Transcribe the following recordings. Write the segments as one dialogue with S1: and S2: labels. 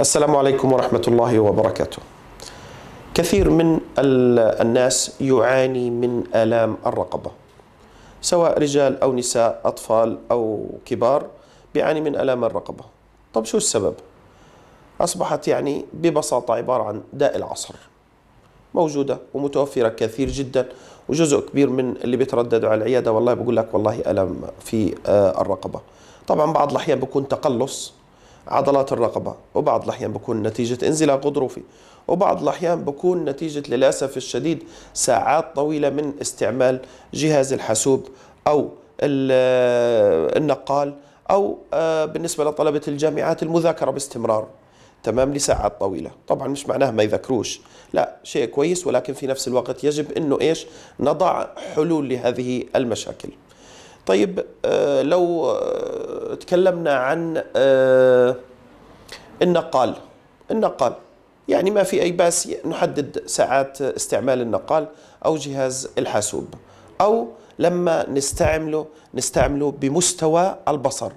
S1: السلام عليكم ورحمة الله وبركاته كثير من الناس يعاني من آلام الرقبة سواء رجال أو نساء أطفال أو كبار بيعاني من آلام الرقبة طب شو السبب؟ أصبحت يعني ببساطة عبارة عن داء العصر موجودة ومتوفرة كثير جدا وجزء كبير من اللي بيترددوا على العيادة والله بقول لك والله ألم في آه، الرقبة طبعا بعض الأحيان بيكون تقلص عضلات الرقبة وبعض الأحيان بكون نتيجة انزلاق غضروفي وبعض الأحيان بكون نتيجة للأسف الشديد ساعات طويلة من استعمال جهاز الحاسوب أو النقال أو آه، بالنسبة لطلبة الجامعات المذاكرة باستمرار تمام لساعات طويلة طبعا مش معناه ما يذكروش لا شيء كويس ولكن في نفس الوقت يجب أنه إيش نضع حلول لهذه المشاكل طيب آه، لو آه، تكلمنا عن آه، النقال النقال يعني ما في أي بأس نحدد ساعات استعمال النقال أو جهاز الحاسوب أو لما نستعمله نستعمله بمستوى البصر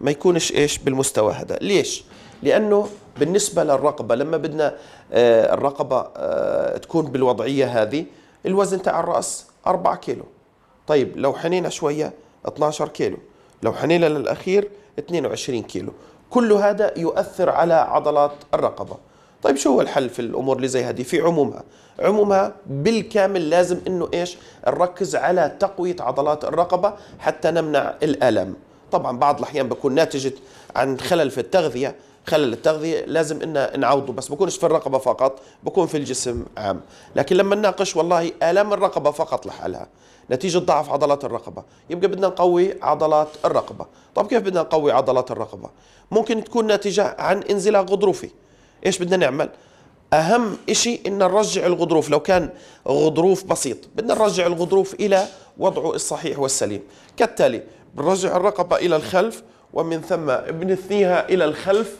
S1: ما يكونش إيش بالمستوى هذا ليش؟ لأنه بالنسبة للرقبة لما بدنا الرقبة تكون بالوضعية هذه الوزن تاع الرأس 4 كيلو طيب لو حنينا شوية 12 كيلو لو حنينا للأخير 22 كيلو كل هذا يؤثر على عضلات الرقبة طيب شو هو الحل في الأمور اللي زي هذه في عمومها عمومها بالكامل لازم أنه إيش نركز على تقوية عضلات الرقبة حتى نمنع الألم طبعا بعض الأحيان بكون ناتجة عن خلل في التغذية خلل التغذية لازم إن نعوضه بس بكونش في الرقبة فقط بكون في الجسم عام لكن لما نناقش والله آلام الرقبة فقط لحالها نتيجة ضعف عضلات الرقبة يبقى بدنا نقوي عضلات الرقبة طب كيف بدنا نقوي عضلات الرقبة ممكن تكون ناتجة عن انزلاق غضروفي إيش بدنا نعمل أهم إشي إن نرجع الغضروف لو كان غضروف بسيط بدنا نرجع الغضروف إلى وضعه الصحيح والسليم كالتالي بنرجع الرقبة إلى الخلف ومن ثم بنثنيها إلى الخلف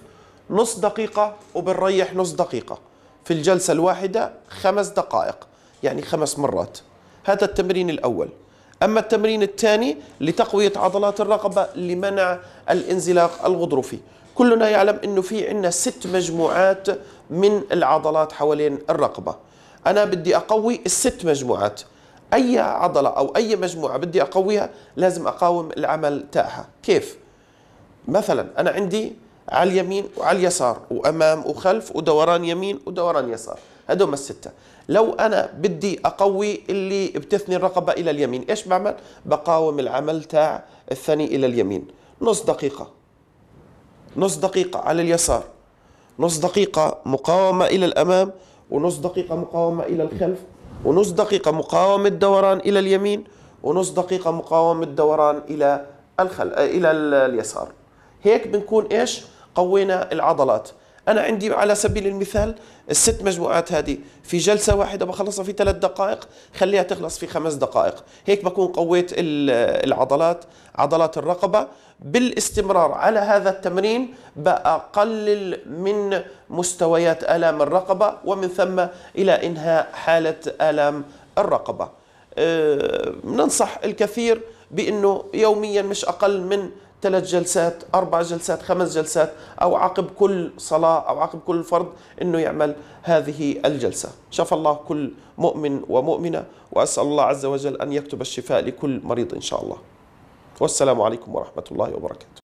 S1: نص دقيقة وبنريح نص دقيقة في الجلسة الواحدة خمس دقائق يعني خمس مرات هذا التمرين الأول أما التمرين الثاني لتقوية عضلات الرقبة لمنع الانزلاق الغضروفي كلنا يعلم أنه في عندنا ست مجموعات من العضلات حوالين الرقبة أنا بدي أقوي الست مجموعات أي عضلة أو أي مجموعة بدي أقويها لازم أقاوم العمل تاعها كيف؟ مثلا أنا عندي على اليمين وعلى اليسار وامام وخلف ودوران يمين ودوران يسار هذول السته لو انا بدي اقوي اللي بتثني الرقبه الى اليمين ايش بعمل بقاوم العمل تاع الثني الى اليمين نص دقيقه نص دقيقه على اليسار نص دقيقه مقاومه الى الامام ونص دقيقه مقاومه الى الخلف ونص دقيقه مقاومه دوران الى اليمين ونص دقيقه مقاومه دوران الى الخل الى اليسار هيك بنكون ايش قوينا العضلات انا عندي على سبيل المثال الست مجموعات هذه في جلسه واحده بخلصها في ثلاث دقائق خليها تخلص في خمس دقائق هيك بكون قويت العضلات عضلات الرقبه بالاستمرار على هذا التمرين بقلل من مستويات الام الرقبه ومن ثم الى انهاء حاله الام الرقبه أه ننصح الكثير بانه يوميا مش اقل من ثلاث جلسات أربع جلسات خمس جلسات أو عقب كل صلاة أو عقب كل فرض أنه يعمل هذه الجلسة شفى الله كل مؤمن ومؤمنة وأسأل الله عز وجل أن يكتب الشفاء لكل مريض إن شاء الله والسلام عليكم ورحمة الله وبركاته